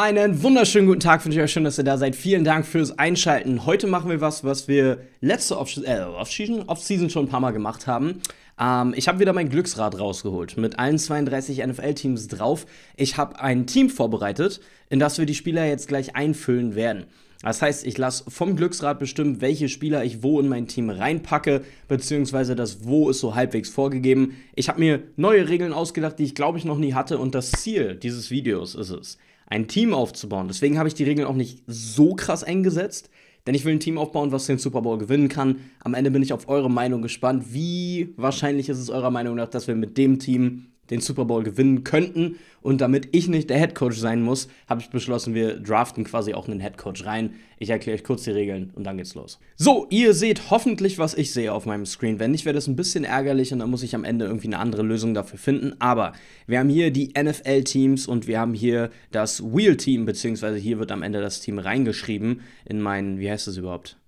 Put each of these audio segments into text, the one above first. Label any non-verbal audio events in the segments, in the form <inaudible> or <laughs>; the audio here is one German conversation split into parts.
Einen wunderschönen guten Tag wünsche ich euch. Schön, dass ihr da seid. Vielen Dank fürs Einschalten. Heute machen wir was, was wir letzte äh, Offseason äh, Off Off schon ein paar Mal gemacht haben. Ähm, ich habe wieder mein Glücksrad rausgeholt mit allen 32 NFL-Teams drauf. Ich habe ein Team vorbereitet, in das wir die Spieler jetzt gleich einfüllen werden. Das heißt, ich lasse vom Glücksrad bestimmen, welche Spieler ich wo in mein Team reinpacke, beziehungsweise das Wo ist so halbwegs vorgegeben. Ich habe mir neue Regeln ausgedacht, die ich glaube ich noch nie hatte und das Ziel dieses Videos ist es, ein Team aufzubauen. Deswegen habe ich die Regeln auch nicht so krass eingesetzt, denn ich will ein Team aufbauen, was den Super Bowl gewinnen kann. Am Ende bin ich auf eure Meinung gespannt. Wie wahrscheinlich ist es eurer Meinung nach, dass wir mit dem Team den Super Bowl gewinnen könnten. Und damit ich nicht der Head Coach sein muss, habe ich beschlossen, wir draften quasi auch einen Head Coach rein. Ich erkläre euch kurz die Regeln und dann geht's los. So, ihr seht hoffentlich, was ich sehe auf meinem Screen. Wenn nicht, wäre das ein bisschen ärgerlich und dann muss ich am Ende irgendwie eine andere Lösung dafür finden. Aber wir haben hier die NFL-Teams und wir haben hier das Wheel-Team, beziehungsweise hier wird am Ende das Team reingeschrieben in meinen, wie heißt das überhaupt?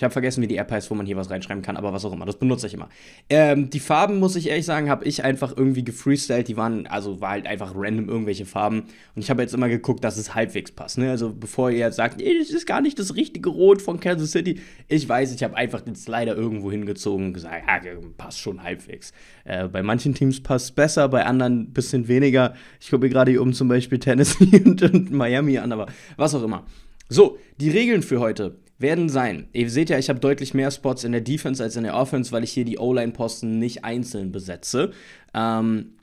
Ich habe vergessen, wie die App heißt, wo man hier was reinschreiben kann, aber was auch immer. Das benutze ich immer. Ähm, die Farben, muss ich ehrlich sagen, habe ich einfach irgendwie gefreestylt. Die waren, also war halt einfach random irgendwelche Farben. Und ich habe jetzt immer geguckt, dass es halbwegs passt. Ne? Also bevor ihr jetzt sagt, nee, das ist gar nicht das richtige Rot von Kansas City. Ich weiß, ich habe einfach den Slider irgendwo hingezogen und gesagt, ja, passt schon halbwegs. Äh, bei manchen Teams passt es besser, bei anderen ein bisschen weniger. Ich gucke mir gerade hier oben zum Beispiel Tennessee <laughs> und, und Miami an, aber was auch immer. So, die Regeln für heute werden sein. Ihr seht ja, ich habe deutlich mehr Spots in der Defense als in der Offense, weil ich hier die O-Line-Posten nicht einzeln besetze. Ähm,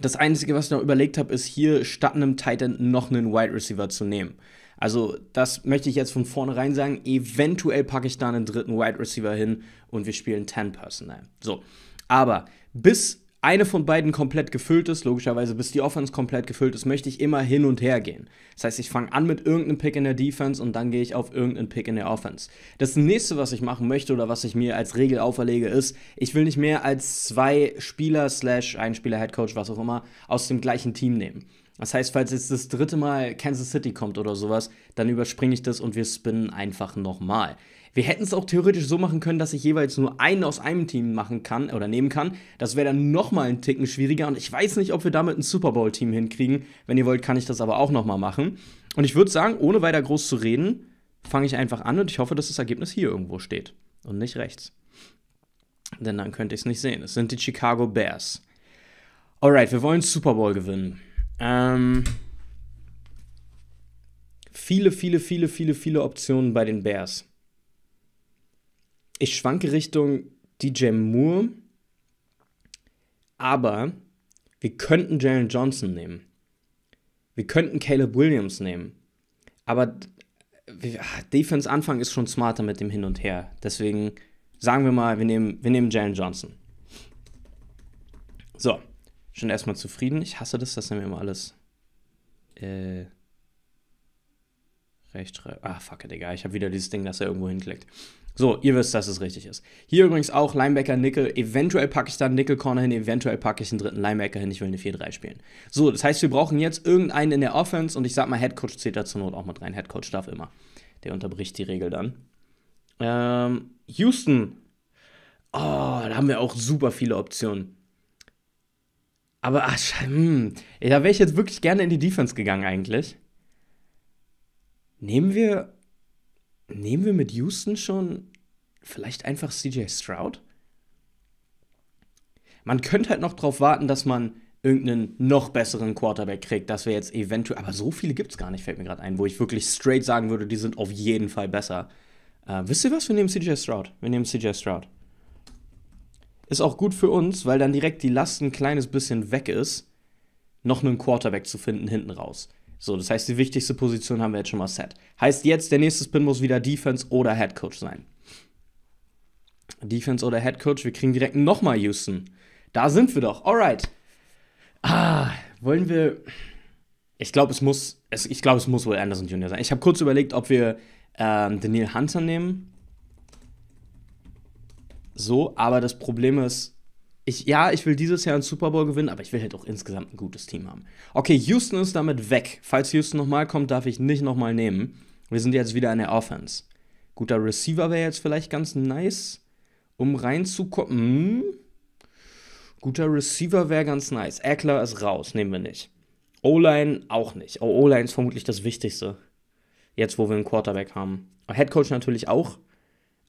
das Einzige, was ich noch überlegt habe, ist hier statt einem Titan noch einen Wide Receiver zu nehmen. Also das möchte ich jetzt von vornherein sagen. Eventuell packe ich da einen dritten Wide Receiver hin und wir spielen 10 Personal. So, aber bis eine von beiden komplett gefüllt ist, logischerweise bis die Offense komplett gefüllt ist, möchte ich immer hin und her gehen. Das heißt, ich fange an mit irgendeinem Pick in der Defense und dann gehe ich auf irgendeinen Pick in der Offense. Das nächste, was ich machen möchte oder was ich mir als Regel auferlege, ist, ich will nicht mehr als zwei Spieler slash ein Spieler, Headcoach, was auch immer, aus dem gleichen Team nehmen. Das heißt, falls jetzt das dritte Mal Kansas City kommt oder sowas, dann überspringe ich das und wir spinnen einfach nochmal. Wir hätten es auch theoretisch so machen können, dass ich jeweils nur einen aus einem Team machen kann oder nehmen kann. Das wäre dann nochmal ein Ticken schwieriger und ich weiß nicht, ob wir damit ein Super Bowl-Team hinkriegen. Wenn ihr wollt, kann ich das aber auch nochmal machen. Und ich würde sagen, ohne weiter groß zu reden, fange ich einfach an und ich hoffe, dass das Ergebnis hier irgendwo steht und nicht rechts. Denn dann könnte ich es nicht sehen. Es sind die Chicago Bears. Alright, wir wollen Super Bowl gewinnen. Ähm, viele, viele, viele, viele, viele Optionen bei den Bears. Ich schwanke Richtung DJ Moore, aber wir könnten Jalen Johnson nehmen. Wir könnten Caleb Williams nehmen. Aber Defense Anfang ist schon smarter mit dem Hin und Her. Deswegen sagen wir mal, wir nehmen, wir nehmen Jalen Johnson. So, schon erstmal zufrieden. Ich hasse das, dass er mir immer alles äh, rechtschreibt. Ah, fuck it, Digga. Ich habe wieder dieses Ding, dass er irgendwo hinklickt. So, ihr wisst, dass es richtig ist. Hier übrigens auch Linebacker, Nickel. Eventuell packe ich dann Nickel Corner hin, eventuell packe ich einen dritten Linebacker hin. Ich will eine 4-3 spielen. So, das heißt, wir brauchen jetzt irgendeinen in der Offense und ich sag mal, Headcoach zählt da zur Not auch mit rein. Headcoach darf immer. Der unterbricht die Regel dann. Ähm, Houston. Oh, da haben wir auch super viele Optionen. Aber ach, hm, da wäre ich jetzt wirklich gerne in die Defense gegangen eigentlich. Nehmen wir, nehmen wir mit Houston schon vielleicht einfach CJ Stroud? Man könnte halt noch darauf warten, dass man irgendeinen noch besseren Quarterback kriegt, dass wir jetzt eventuell, aber so viele gibt es gar nicht, fällt mir gerade ein, wo ich wirklich straight sagen würde, die sind auf jeden Fall besser. Äh, wisst ihr was? Wir nehmen CJ Stroud. Wir nehmen CJ Stroud. Ist auch gut für uns, weil dann direkt die Last ein kleines bisschen weg ist, noch einen Quarterback zu finden hinten raus. So, das heißt, die wichtigste Position haben wir jetzt schon mal set. Heißt jetzt, der nächste Spin muss wieder Defense oder Head Coach sein. Defense oder Head Coach, wir kriegen direkt nochmal Houston. Da sind wir doch. Alright. Ah, wollen wir. Ich glaube, es muss. Es, ich glaube, es muss wohl Anderson Jr. sein. Ich habe kurz überlegt, ob wir ähm, Daniel Hunter nehmen so, aber das Problem ist, ich, ja, ich will dieses Jahr einen Super Bowl gewinnen, aber ich will halt auch insgesamt ein gutes Team haben. Okay, Houston ist damit weg. Falls Houston nochmal kommt, darf ich nicht nochmal nehmen. Wir sind jetzt wieder in der Offense. Guter Receiver wäre jetzt vielleicht ganz nice, um reinzukommen. Hm. Guter Receiver wäre ganz nice. Eckler ist raus, nehmen wir nicht. O-Line auch nicht. Oh, O-Line ist vermutlich das Wichtigste. Jetzt, wo wir einen Quarterback haben. Headcoach natürlich auch.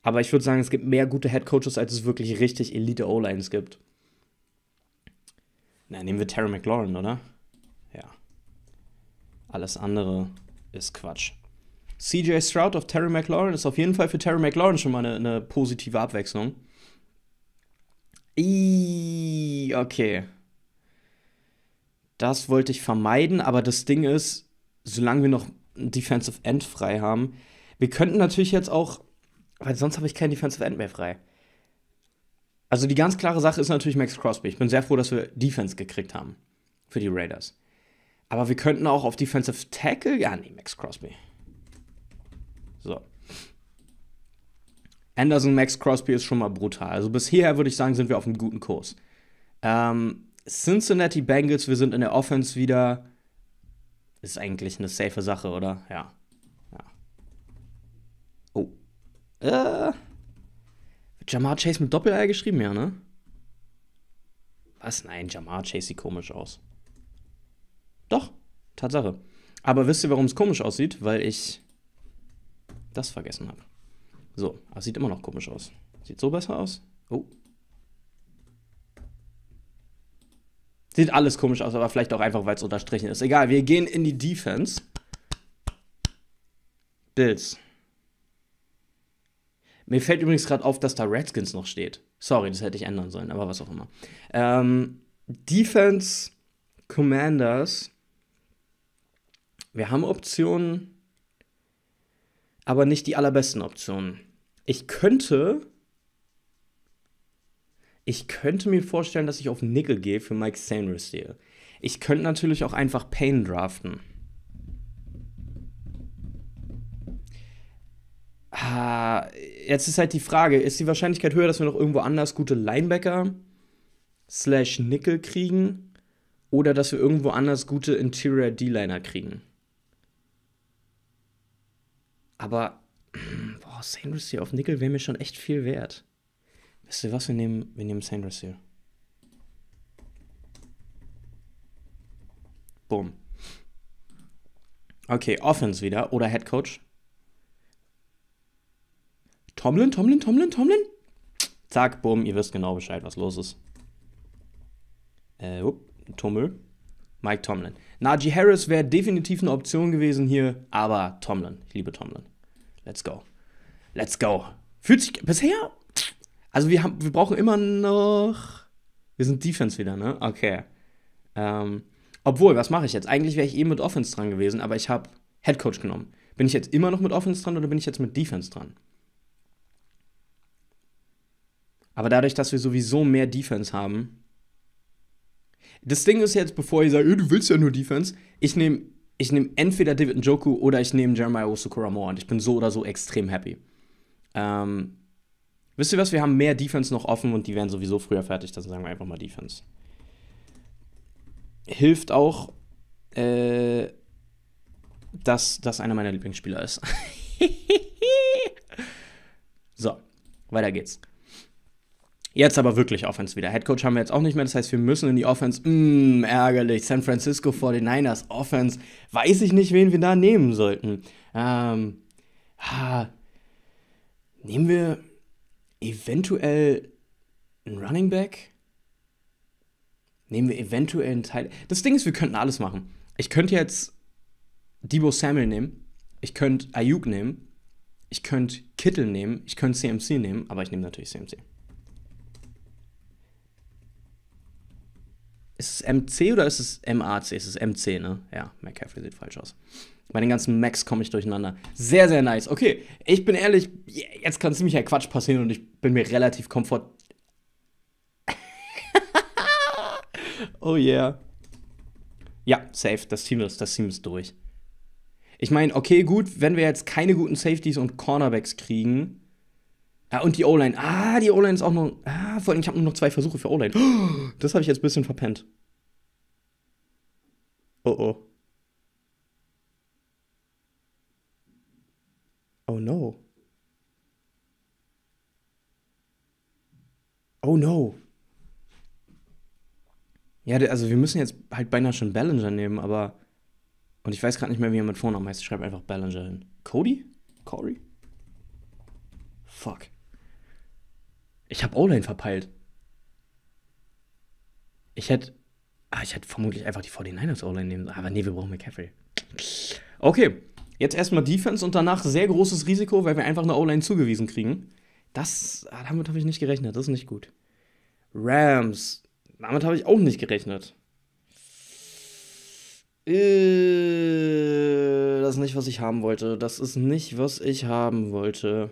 Aber ich würde sagen, es gibt mehr gute Head Coaches, als es wirklich richtig Elite O-Lines gibt. Na, nehmen wir Terry McLaurin, oder? Ja. Alles andere ist Quatsch. CJ Stroud auf Terry McLaurin ist auf jeden Fall für Terry McLaurin schon mal eine, eine positive Abwechslung. Iii, okay. Das wollte ich vermeiden, aber das Ding ist, solange wir noch ein Defensive End frei haben, wir könnten natürlich jetzt auch weil sonst habe ich kein Defensive End mehr frei. Also die ganz klare Sache ist natürlich Max Crosby. Ich bin sehr froh, dass wir Defense gekriegt haben für die Raiders. Aber wir könnten auch auf Defensive Tackle. Ja, nee, Max Crosby. So. Anderson Max Crosby ist schon mal brutal. Also bis hierher würde ich sagen, sind wir auf einem guten Kurs. Ähm, Cincinnati Bengals, wir sind in der Offense wieder. Ist eigentlich eine safe Sache, oder? Ja. Äh, Jamar Chase mit Doppel-R geschrieben, ja, ne? Was? Nein, Jamar Chase sieht komisch aus. Doch, Tatsache. Aber wisst ihr, warum es komisch aussieht? Weil ich das vergessen habe. So, aber es sieht immer noch komisch aus. Sieht so besser aus? Oh. Sieht alles komisch aus, aber vielleicht auch einfach, weil es unterstrichen ist. Egal, wir gehen in die Defense. Bills. Mir fällt übrigens gerade auf, dass da Redskins noch steht. Sorry, das hätte ich ändern sollen, aber was auch immer. Ähm, Defense Commanders. Wir haben Optionen, aber nicht die allerbesten Optionen. Ich könnte. Ich könnte mir vorstellen, dass ich auf Nickel gehe für Mike Sanders stehe. Ich könnte natürlich auch einfach Payne draften. Ah, jetzt ist halt die Frage, ist die Wahrscheinlichkeit höher, dass wir noch irgendwo anders gute Linebacker slash Nickel kriegen oder dass wir irgendwo anders gute Interior D-Liner kriegen? Aber, <clears throat> boah, Sanders hier auf Nickel wäre mir schon echt viel wert. Wisst ihr was, wir nehmen, wir nehmen Sanders hier. Boom. Okay, Offense wieder oder Head Coach. Tomlin, Tomlin, Tomlin, Tomlin. Zack, bumm, ihr wisst genau Bescheid, was los ist. Äh, up, Tummel. Mike Tomlin. Najee Harris wäre definitiv eine Option gewesen hier, aber Tomlin. Ich liebe Tomlin. Let's go. Let's go. Fühlt sich bisher. Also wir haben, wir brauchen immer noch. Wir sind Defense wieder, ne? Okay. Ähm, obwohl, was mache ich jetzt? Eigentlich wäre ich eben eh mit Offense dran gewesen, aber ich habe Head Coach genommen. Bin ich jetzt immer noch mit Offense dran oder bin ich jetzt mit Defense dran? Aber dadurch, dass wir sowieso mehr Defense haben. Das Ding ist jetzt, bevor ihr sagt, du willst ja nur Defense, ich nehme ich nehm entweder David Njoku oder ich nehme Jeremiah Osukoramoa und ich bin so oder so extrem happy. Ähm, wisst ihr was, wir haben mehr Defense noch offen und die werden sowieso früher fertig, dann sagen wir einfach mal Defense. Hilft auch, äh, dass das einer meiner Lieblingsspieler ist. <laughs> so, weiter geht's. Jetzt aber wirklich Offense wieder. Headcoach haben wir jetzt auch nicht mehr. Das heißt, wir müssen in die Offense. Mh, mm, ärgerlich. San Francisco 49ers Offense. Weiß ich nicht, wen wir da nehmen sollten. Ähm, ha, ah, nehmen wir eventuell einen Running Back? Nehmen wir eventuell einen Teil. Das Ding ist, wir könnten alles machen. Ich könnte jetzt Debo Samuel nehmen. Ich könnte Ayuk nehmen. Ich könnte Kittel nehmen. Ich könnte CMC nehmen. Aber ich nehme natürlich CMC. Ist es MC oder ist es MAC? Es ist MC, ne? Ja, McCaffrey sieht falsch aus. Bei den ganzen Macs komme ich durcheinander. Sehr, sehr nice. Okay, ich bin ehrlich, jetzt kann ziemlicher Quatsch passieren und ich bin mir relativ komfort. <laughs> oh yeah. Ja, safe. Das Team ist, das Team ist durch. Ich meine, okay, gut, wenn wir jetzt keine guten Safeties und Cornerbacks kriegen, Ah, und die O-Line. Ah, die O-Line ist auch noch. Ah, vor allem, ich habe nur noch zwei Versuche für O-Line. <gasps> das habe ich jetzt ein bisschen verpennt. Oh oh. Oh no. Oh no. Ja, also wir müssen jetzt halt beinahe schon Ballinger nehmen, aber. Und ich weiß gerade nicht mehr, wie er mit Vornamen heißt. Ich schreibe einfach Ballinger hin. Cody? Corey? Fuck. Ich habe O-Line verpeilt. Ich hätte. Ah, ich hätte vermutlich einfach die 49ers O-Line nehmen sollen. Aber nee, wir brauchen McCaffrey. Okay. Jetzt erstmal Defense und danach sehr großes Risiko, weil wir einfach eine O-Line zugewiesen kriegen. Das, ah, damit habe ich nicht gerechnet. Das ist nicht gut. Rams. Damit habe ich auch nicht gerechnet. Äh, das ist nicht, was ich haben wollte. Das ist nicht, was ich haben wollte.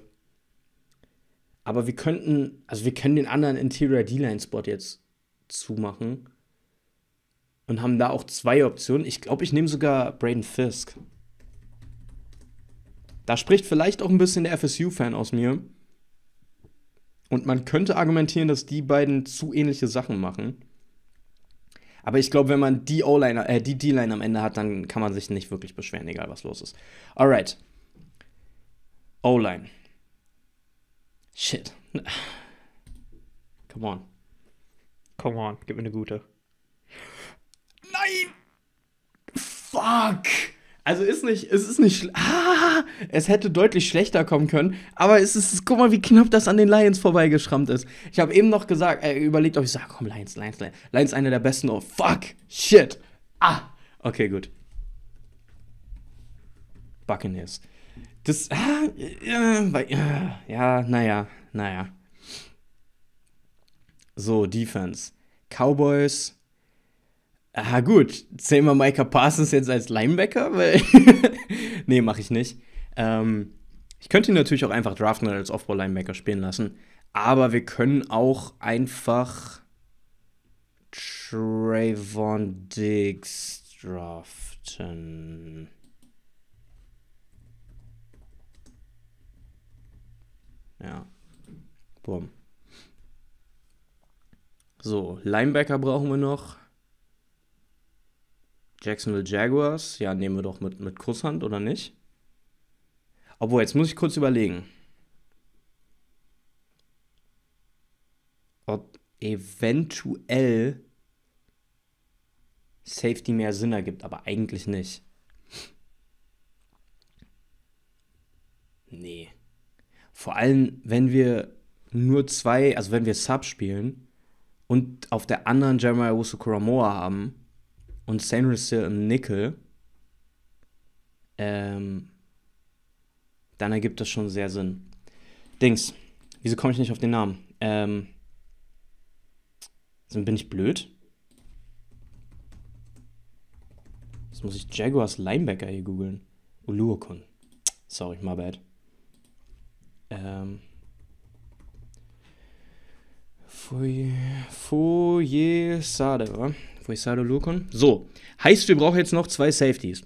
Aber wir könnten, also wir können den anderen Interior D-Line-Spot jetzt zumachen. Und haben da auch zwei Optionen. Ich glaube, ich nehme sogar Braden Fisk. Da spricht vielleicht auch ein bisschen der FSU-Fan aus mir. Und man könnte argumentieren, dass die beiden zu ähnliche Sachen machen. Aber ich glaube, wenn man die O-Line, äh, die D-Line am Ende hat, dann kann man sich nicht wirklich beschweren, egal was los ist. Alright. O-Line. Shit. <sighs> Come on. Come on, gib mir eine gute. Nein! Fuck! Also ist nicht, es ist nicht, ah, es hätte deutlich schlechter kommen können, aber es ist, guck mal, wie knapp das an den Lions vorbeigeschrammt ist. Ich habe eben noch gesagt, äh, überlegt, ob ich sage, komm, Lions, Lions, Lions, Lions eine der besten, oh, fuck, shit, ah, okay, gut. Buccaneers. Das, ah, ja, ja, naja, naja. So, Defense. Cowboys. Ah, gut. Zählen wir Micah Parsons jetzt als Linebacker? Weil <laughs> nee, mache ich nicht. Ähm, ich könnte ihn natürlich auch einfach draften und als offball linebacker spielen lassen. Aber wir können auch einfach Trayvon Diggs draften. Ja. Boom. So, Linebacker brauchen wir noch. Jacksonville Jaguars, ja, nehmen wir doch mit, mit Kusshand, oder nicht? Obwohl, jetzt muss ich kurz überlegen. Ob eventuell Safety mehr Sinn ergibt, aber eigentlich nicht. Nee. Vor allem, wenn wir nur zwei, also wenn wir Sub spielen und auf der anderen Jeremiah Wusukoramoa haben und Samuel Still im Nickel, ähm, dann ergibt das schon sehr Sinn. Dings, wieso komme ich nicht auf den Namen? Ähm, bin ich blöd? Jetzt muss ich Jaguars Linebacker hier googeln. Uluokun. Sorry, my bad ähm, Foye, Foye Sade, wa? Foye Sade Lukon. So, heißt, wir brauchen jetzt noch zwei Safeties.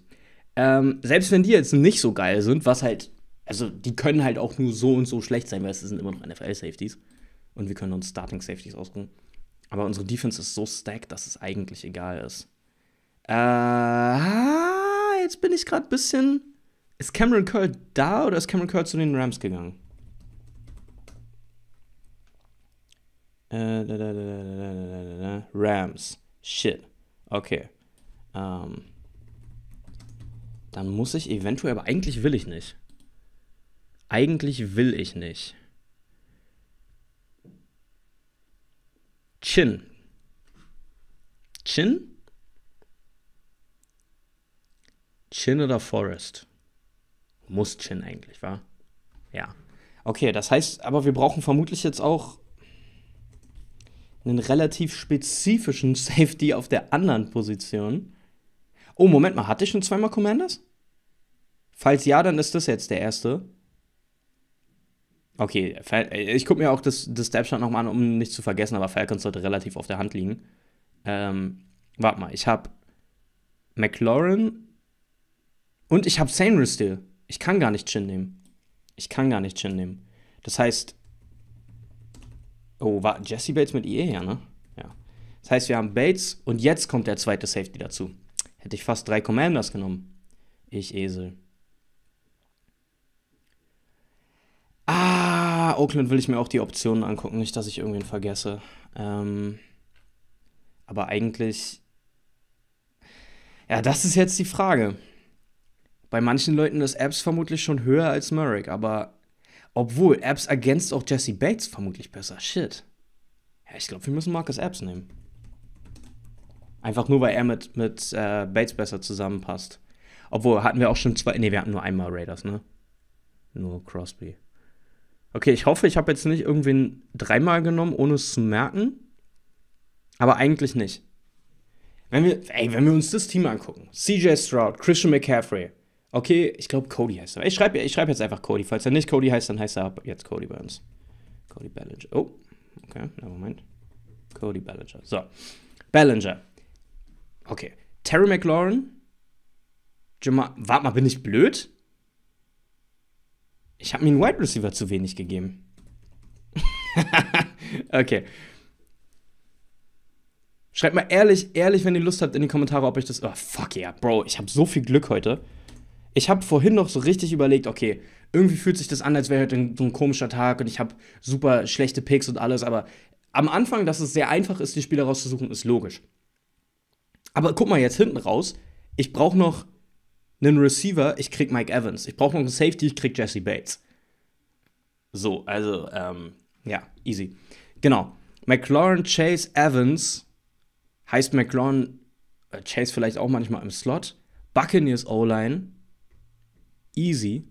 Ähm, selbst wenn die jetzt nicht so geil sind, was halt, also die können halt auch nur so und so schlecht sein, weil es sind immer noch NFL-Safeties. Und wir können uns Starting-Safeties ausruhen. Aber unsere Defense ist so stacked, dass es eigentlich egal ist. Äh, ah, jetzt bin ich gerade ein bisschen. Ist Cameron Curl da oder ist Cameron Curl zu den Rams gegangen? Äh, da, da, da, Rams. Shit. Okay. Ähm, dann muss ich eventuell, aber eigentlich will ich nicht. Eigentlich will ich nicht. Chin. Chin? Chin oder Forest? Muss Chin eigentlich, wa? Ja. Okay, das heißt, aber wir brauchen vermutlich jetzt auch einen relativ spezifischen Safety auf der anderen Position. Oh, Moment mal, hatte ich schon zweimal Commanders? Falls ja, dann ist das jetzt der erste. Okay, äh, ich gucke mir auch das, das Snapshot nochmal an, um nicht zu vergessen, aber Falcons sollte relativ auf der Hand liegen. Ähm, warte mal, ich habe McLaurin und ich habe Sainristil. Ich kann gar nicht Chin nehmen. Ich kann gar nicht Chin nehmen. Das heißt, Oh, war Jesse Bates mit IE, ja, ne? Ja. Das heißt, wir haben Bates und jetzt kommt der zweite Safety dazu. Hätte ich fast drei Commanders genommen. Ich Esel. Ah, Oakland will ich mir auch die Optionen angucken, nicht, dass ich irgendwen vergesse. Ähm, aber eigentlich. Ja, das ist jetzt die Frage. Bei manchen Leuten ist Apps vermutlich schon höher als Merrick, aber obwohl, Apps ergänzt auch Jesse Bates vermutlich besser. Shit. Ja, ich glaube, wir müssen Marcus Apps nehmen. Einfach nur, weil er mit, mit äh, Bates besser zusammenpasst. Obwohl, hatten wir auch schon zwei. Ne, wir hatten nur einmal Raiders, ne? Nur Crosby. Okay, ich hoffe, ich habe jetzt nicht irgendwen dreimal genommen, ohne es zu merken. Aber eigentlich nicht. Wenn wir, ey, wenn wir uns das Team angucken: CJ Stroud, Christian McCaffrey, Okay, ich glaube, Cody heißt er. Ich schreibe ich schreib jetzt einfach Cody. Falls er nicht Cody heißt, dann heißt er jetzt Cody Burns. Cody Ballinger. Oh, okay, na Moment. Cody Ballinger. So, Ballinger. Okay, Terry McLaurin. Jamal, warte mal, bin ich blöd? Ich habe mir einen Wide Receiver zu wenig gegeben. <laughs> okay. Schreibt mal ehrlich, ehrlich, wenn ihr Lust habt, in die Kommentare, ob ich das. Oh, fuck yeah, Bro, ich habe so viel Glück heute ich habe vorhin noch so richtig überlegt, okay, irgendwie fühlt sich das an, als wäre heute so ein komischer Tag und ich habe super schlechte Picks und alles, aber am Anfang, dass es sehr einfach ist, die Spieler rauszusuchen, ist logisch. Aber guck mal jetzt hinten raus, ich brauche noch einen Receiver, ich krieg Mike Evans. Ich brauche noch einen Safety, ich krieg Jesse Bates. So, also, ähm, ja, easy. Genau. McLaurin, Chase, Evans heißt McLaurin, äh, Chase vielleicht auch manchmal im Slot. Buccaneers O-Line, Easy,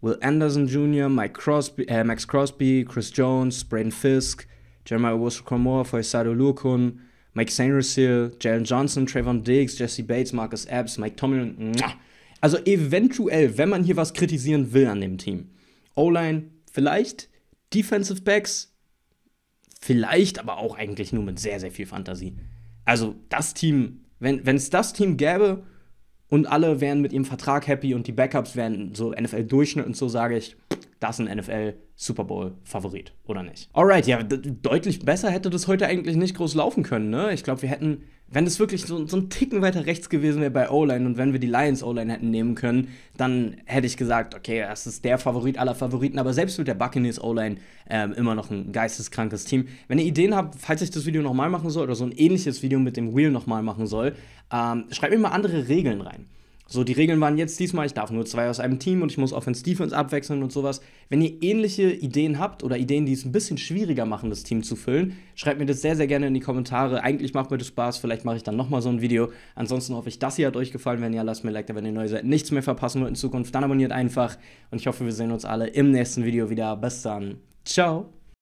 Will Anderson Jr., Mike Crosby, äh, Max Crosby, Chris Jones, Braden Fisk, Jeremiah wilson cromore Foisado Lurkun, Mike Saint-Racil, Jalen Johnson, Trayvon Diggs, Jesse Bates, Marcus Epps, Mike Tomlin. Also eventuell, wenn man hier was kritisieren will an dem Team. O-Line vielleicht, Defensive Backs vielleicht, aber auch eigentlich nur mit sehr, sehr viel Fantasie. Also das Team, wenn es das Team gäbe, und alle wären mit ihrem Vertrag happy und die Backups wären so NFL-Durchschnitt und so sage ich, das ist ein NFL Super Bowl Favorit, oder nicht? Alright, ja, deutlich besser hätte das heute eigentlich nicht groß laufen können, ne? Ich glaube, wir hätten wenn es wirklich so, so ein Ticken weiter rechts gewesen wäre bei O-Line und wenn wir die Lions O-Line hätten nehmen können, dann hätte ich gesagt, okay, das ist der Favorit aller Favoriten, aber selbst mit der Buccaneers O-Line ähm, immer noch ein geisteskrankes Team. Wenn ihr Ideen habt, falls ich das Video nochmal machen soll oder so ein ähnliches Video mit dem Wheel nochmal machen soll, ähm, schreibt mir mal andere Regeln rein. So, die Regeln waren jetzt diesmal, ich darf nur zwei aus einem Team und ich muss Offense Defense abwechseln und sowas. Wenn ihr ähnliche Ideen habt oder Ideen, die es ein bisschen schwieriger machen, das Team zu füllen, schreibt mir das sehr, sehr gerne in die Kommentare. Eigentlich macht mir das Spaß, vielleicht mache ich dann nochmal so ein Video. Ansonsten hoffe ich, das hier hat euch gefallen. Wenn ja, lasst mir ein Like da, wenn ihr neu seid, nichts mehr verpassen wollt in Zukunft, dann abonniert einfach. Und ich hoffe, wir sehen uns alle im nächsten Video wieder. Bis dann. Ciao.